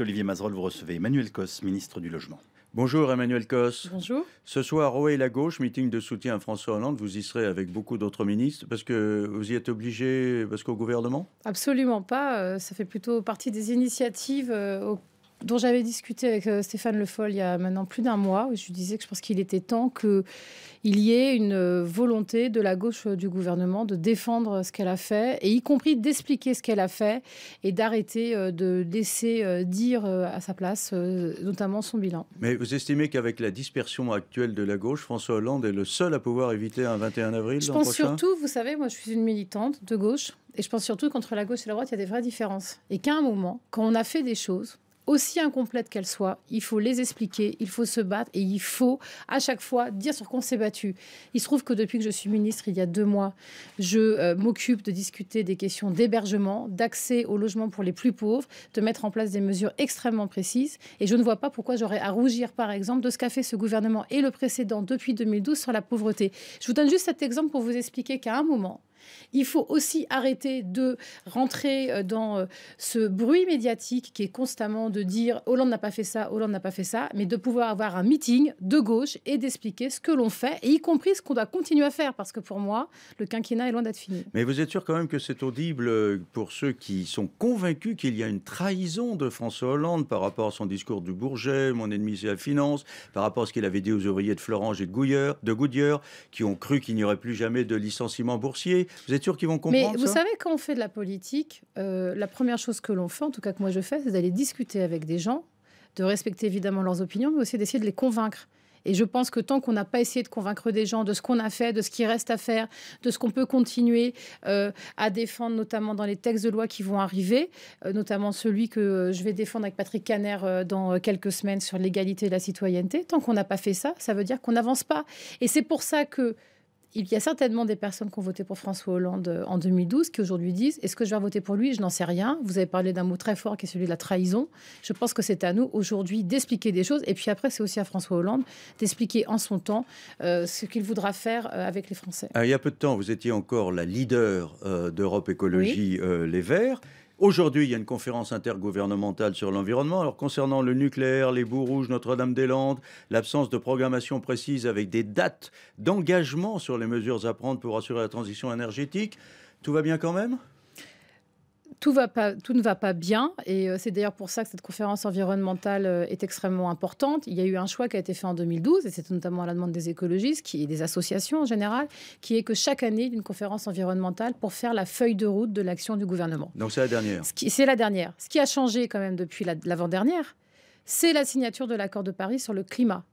Olivier Mazerolle, vous recevez Emmanuel Cos, ministre du Logement. Bonjour Emmanuel Cos. Bonjour. Ce soir, Roé et la gauche, meeting de soutien à François Hollande. Vous y serez avec beaucoup d'autres ministres parce que vous y êtes obligé, parce qu'au gouvernement Absolument pas. Euh, ça fait plutôt partie des initiatives euh, dont j'avais discuté avec euh, Stéphane Le Foll il y a maintenant plus d'un mois. Où je disais que je pense qu'il était temps qu'il y ait une euh, volonté de la gauche euh, du gouvernement de défendre ce qu'elle a fait, et y compris d'expliquer ce qu'elle a fait, et d'arrêter de laisser dire à sa place, notamment son bilan. Mais vous estimez qu'avec la dispersion actuelle de la gauche, François Hollande est le seul à pouvoir éviter un 21 avril Je pense surtout, vous savez, moi je suis une militante de gauche. Et je pense surtout qu'entre la gauche et la droite, il y a des vraies différences. Et qu'à un moment, quand on a fait des choses, aussi incomplètes qu'elles soient, il faut les expliquer, il faut se battre et il faut à chaque fois dire sur quoi on s'est battu. Il se trouve que depuis que je suis ministre, il y a deux mois, je euh, m'occupe de discuter des questions d'hébergement, d'accès au logement pour les plus pauvres, de mettre en place des mesures extrêmement précises. Et je ne vois pas pourquoi j'aurais à rougir, par exemple, de ce qu'a fait ce gouvernement et le précédent depuis 2012 sur la pauvreté. Je vous donne juste cet exemple pour vous expliquer qu'à un moment, il faut aussi arrêter de rentrer euh, dans euh, ce bruit médiatique qui est constamment de dire Hollande n'a pas fait ça, Hollande n'a pas fait ça, mais de pouvoir avoir un meeting de gauche et d'expliquer ce que l'on fait, et y compris ce qu'on doit continuer à faire, parce que pour moi, le quinquennat est loin d'être fini. Mais vous êtes sûr quand même que c'est audible euh, pour ceux qui sont convaincus qu'il y a une trahison de François Hollande par rapport à son discours du Bourget, mon ennemi c'est la finance, par rapport à ce qu'il avait dit aux ouvriers de Florange et de Goudière, de qui ont cru qu'il n'y aurait plus jamais de licenciement boursier, vous êtes sûr qu'ils vont comprendre Mais vous savez, quand on fait de la politique, euh, la première chose que l'on fait, en tout cas que moi je fais, c'est d'aller discuter avec des gens, de respecter évidemment leurs opinions, mais aussi d'essayer de les convaincre. Et je pense que tant qu'on n'a pas essayé de convaincre des gens de ce qu'on a fait, de ce qui reste à faire, de ce qu'on peut continuer euh, à défendre, notamment dans les textes de loi qui vont arriver, euh, notamment celui que je vais défendre avec Patrick Caner dans quelques semaines sur l'égalité et la citoyenneté, tant qu'on n'a pas fait ça, ça veut dire qu'on n'avance pas. Et c'est pour ça que il y a certainement des personnes qui ont voté pour François Hollande euh, en 2012 qui aujourd'hui disent est-ce que je vais voter pour lui Je n'en sais rien. Vous avez parlé d'un mot très fort qui est celui de la trahison. Je pense que c'est à nous aujourd'hui d'expliquer des choses. Et puis après, c'est aussi à François Hollande d'expliquer en son temps euh, ce qu'il voudra faire euh, avec les Français. Il y a peu de temps, vous étiez encore la leader d'Europe Écologie Les Verts. Aujourd'hui, il y a une conférence intergouvernementale sur l'environnement. Alors concernant le nucléaire, les bouts rouges, Notre-Dame-des-Landes, l'absence de programmation précise avec des dates d'engagement sur les mesures à prendre pour assurer la transition énergétique, tout va bien quand même tout, ne va pas bien. Et euh, c'est d'ailleurs pour ça que cette conférence environnementale euh, est extrêmement importante. Il y a eu un choix qui a été fait en 2012, et c'est notamment à la demande des écologistes qui, et des associations en général, qui est que chaque année, une conférence environnementale pour faire la feuille de route de l'action du gouvernement. Donc c'est la dernière. C'est la dernière. Ce qui a changé quand même depuis l'avant-dernière, c'est la signature de l'accord de Paris sur le climat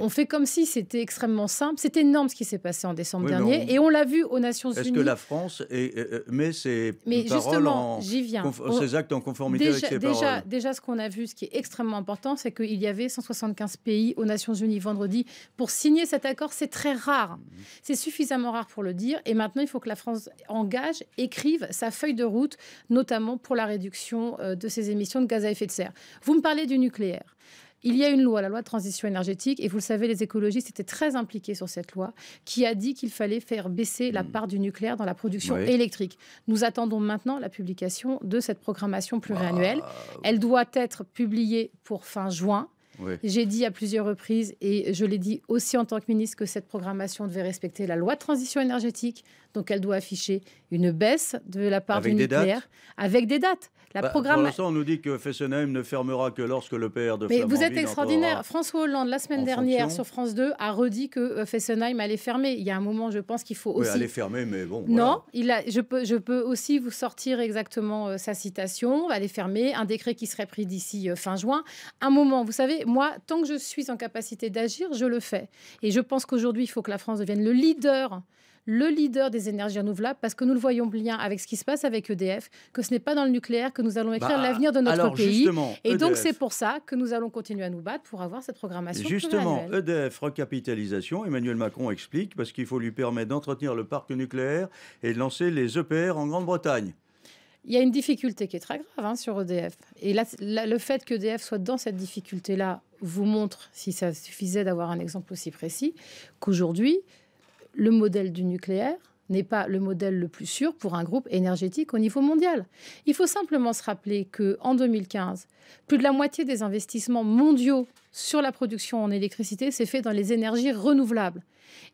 on fait comme si c'était extrêmement simple. C'est énorme ce qui s'est passé en décembre dernier. Et on l'a vu aux Nations Unies. Est-ce que la France est... met ses mais justement, j'y viens. Ces ses actes en conformité déjà, avec ses déjà, Déjà, ce qu'on a vu, ce qui est extrêmement important, c'est qu'il y avait 175 pays aux Nations Unies vendredi pour signer cet accord. C'est très rare. Mhm. C'est suffisamment rare pour le dire. Et maintenant, il faut que la France engage, écrive sa feuille de route, notamment pour la réduction euh, de ses émissions de gaz à effet de serre. Vous me parlez du nucléaire. Il y a une loi, la loi de transition énergétique, et vous le savez, les écologistes étaient très impliqués sur cette loi, qui a dit qu'il fallait faire baisser la hmm. part du nucléaire dans la production électrique. Nous attendons maintenant la publication de cette programmation pluriannuelle. Elle doit être publiée pour fin juin. J'ai dit à plusieurs reprises, et je l'ai dit aussi en tant que ministre, que cette programmation devait respecter la loi de transition énergétique. Donc elle doit afficher une baisse de la part avec du nucléaire avec des dates. La bah, Pour l'instant, on nous dit que Fessenheim ne fermera que lorsque le PR de Mais vous êtes extraordinaire. François Hollande, la semaine dernière, sur France 2, a redit que euh, Fessenheim allait fermer. Il y a un moment, je pense qu'il faut aussi... Oui, allait fermer, mais bon... Non, il a... je, peux, je peux aussi vous sortir exactement euh, sa citation. aller fermer, un décret qui serait pris d'ici euh, fin juin. Un moment, vous savez, moi, tant que je suis en capacité d'agir, je le fais. Et je pense qu'aujourd'hui, il faut que la France devienne le leader le leader des énergies renouvelables parce que nous le voyons bien avec ce qui se passe avec EDF, que ce n'est pas dans le nucléaire que nous allons écrire bah, l'avenir de notre pays. Et donc e c'est pour ça que nous allons continuer à nous battre pour avoir cette programmation. Justement, EDF e recapitalisation, Emmanuel Macron explique parce qu'il faut lui permettre d'entretenir le parc nucléaire et de lancer les EPR en Grande-Bretagne. Il y a une difficulté qui est très grave hein, sur EDF. Et le fait que EDF soit dans cette difficulté-là vous montre, si ça suffisait d'avoir un exemple aussi précis, qu'aujourd'hui, le modèle du nucléaire n'est pas le modèle le plus sûr pour un groupe énergétique au niveau mondial. Il faut simplement se rappeler que en 2015, plus de la moitié des investissements mondiaux sur la production en électricité c'est fait dans les énergies renouvelables.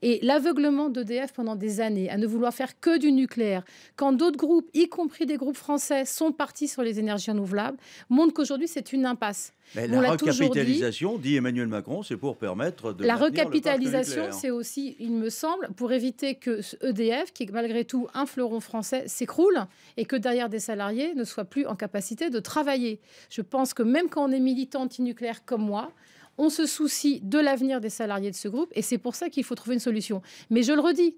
Et l'aveuglement d'EDF pendant des années à ne vouloir faire que du nucléaire, quand d'autres groupes, y compris des groupes français, sont partis sur les énergies renouvelables, montre qu'aujourd'hui c'est une impasse. Mais la recapitalisation, dit, Emmanuel Macron, c'est pour permettre de. La recapitalisation, c'est aussi, il me semble, pour éviter que EDF, e qui est malgré tout un fleuron français, s'écroule et que derrière des salariés ne soient plus en capacité de travailler. Je pense que même quand on est militant anti-nucléaire comme moi, on se soucie de l'avenir des salariés de ce groupe et c'est pour ça qu'il faut trouver une solution. Mais je le redis,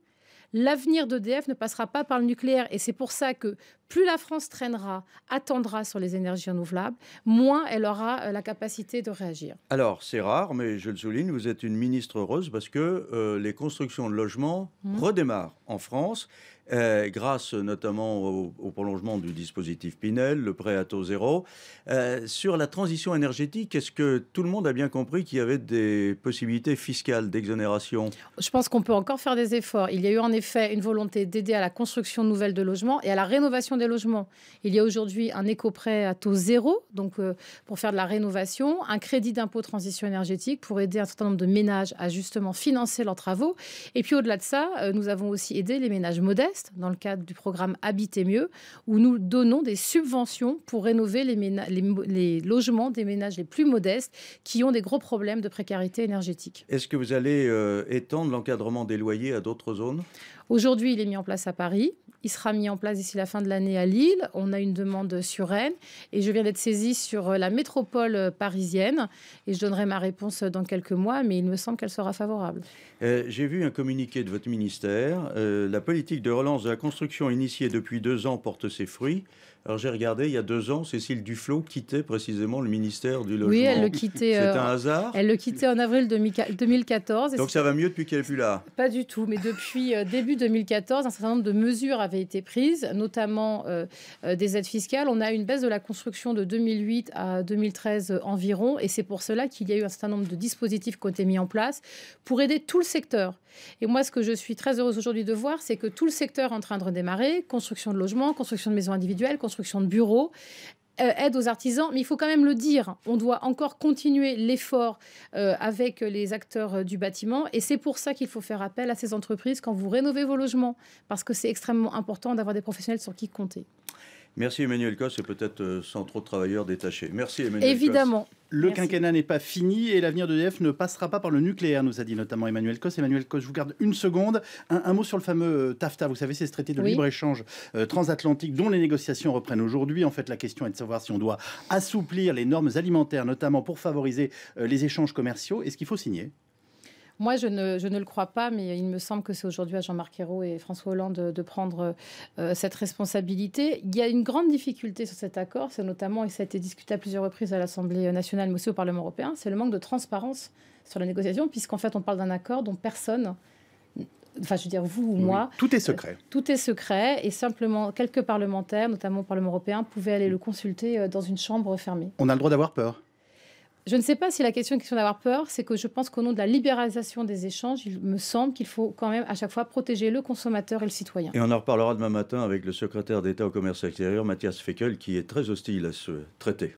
l'avenir d'EDF ne passera pas par le nucléaire. Et c'est pour ça que plus la France traînera, attendra sur les énergies renouvelables, moins elle aura euh, la capacité de réagir. Alors, c'est rare, mais je le souligne, vous êtes une ministre heureuse parce que euh, les constructions de logements mmh. redémarrent en France. Euh, grâce notamment au, prolongement du dispositif Pinel, le prêt à taux zéro. Euh, sur la transition énergétique, est-ce que tout le monde a bien compris qu'il y avait des possibilités fiscales d'exonération Je pense qu'on peut encore faire des efforts. Il y a eu en effet une volonté d'aider à la construction nouvelle de logements et à la rénovation des logements. Il y a aujourd'hui un éco-prêt à taux zéro, donc euh, pour faire de la rénovation, un crédit d'impôt transition énergétique pour aider un certain nombre de ménages à justement financer leurs travaux. Et puis au-delà de ça, nous avons aussi aidé les ménages modestes dans le cadre du programme Habiter mieux, où nous donnons des subventions pour rénover les, logements des ménages les plus modestes qui ont des gros problèmes de précarité énergétique. Est-ce que vous allez euh, étendre l'encadrement des loyers à d'autres zones Aujourd'hui, il est mis en place à Paris il sera mis en place d'ici la fin de l'année à Lille. On a une demande sur Rennes et je viens d'être saisie sur euh, la métropole euh, parisienne et je donnerai ma réponse euh, dans quelques mois, mais il me semble qu'elle sera favorable. J'ai vu un communiqué de votre ministère. la politique de relance de la construction initiée depuis deux ans porte ses fruits. Alors j'ai regardé, il y a deux ans, Cécile Duflot quittait précisément le ministère du Logement. Oui, elle le quittait. C'est euh, un hasard. Elle le quittait en avril 2014. Donc ça va mieux depuis qu'elle est plus là Pas du tout, mais depuis euh, début 2014, un certain nombre de mesures avaient été prises, notamment euh, des aides fiscales. On a une baisse de la construction de 2008 à 2013 environ, et c'est pour cela qu'il y a eu un certain nombre de dispositifs qui ont été mis en place pour aider tout le secteur. Et moi, ce que je suis très heureuse aujourd'hui de voir, c'est que tout le secteur est en train de redémarrer, construction de logements, construction de maisons individuelles, construction de bureaux. Euh, aide aux artisans, mais il faut quand même le dire, on doit encore continuer l'effort euh, avec les acteurs euh, du bâtiment, et c'est pour ça qu'il faut faire appel à ces entreprises quand vous rénovez vos logements, parce que c'est extrêmement important d'avoir des professionnels sur qui compter. Merci Emmanuel Coss et peut-être euh, sans trop de travailleurs détachés. Merci Emmanuel Évidemment. Le quinquennat n'est pas fini et l'avenir de d'EDF ne passera pas par le nucléaire, nous a dit notamment Emmanuel Coss. Emmanuel Coss, je vous garde une seconde. Un, mot sur le fameux euh, TAFTA. Vous savez, c'est ce traité de libre-échange euh, transatlantique dont les négociations reprennent aujourd'hui. En fait, la question est de savoir si on doit assouplir les normes alimentaires, notamment pour favoriser les échanges commerciaux. Est-ce qu'il faut signer moi, je ne, le crois pas, mais il me semble que c'est aujourd'hui à Jean-Marc Ayrault et François Hollande de, prendre euh, cette responsabilité. Il y a une grande difficulté sur cet accord, c'est notamment, et ça a été discuté à plusieurs reprises à l'Assemblée nationale, mais aussi au Parlement européen, c'est le manque de transparence sur la négociation, puisqu'en fait, on parle d'un accord dont personne enfin je veux dire vous ou moi. tout est secret. Euh, tout est secret et simplement quelques parlementaires, notamment au Parlement européen, pouvaient aller le consulter euh, dans une chambre fermée. On a le droit d'avoir peur. Je ne sais pas si la question est question d'avoir peur, c'est que je pense qu'au nom de la libéralisation des échanges, il me semble qu'il faut quand même à chaque fois protéger le consommateur et le citoyen. Et on en reparlera demain matin avec le secrétaire d'État au commerce extérieur, Mathias Feckel, qui est très hostile à ce traité.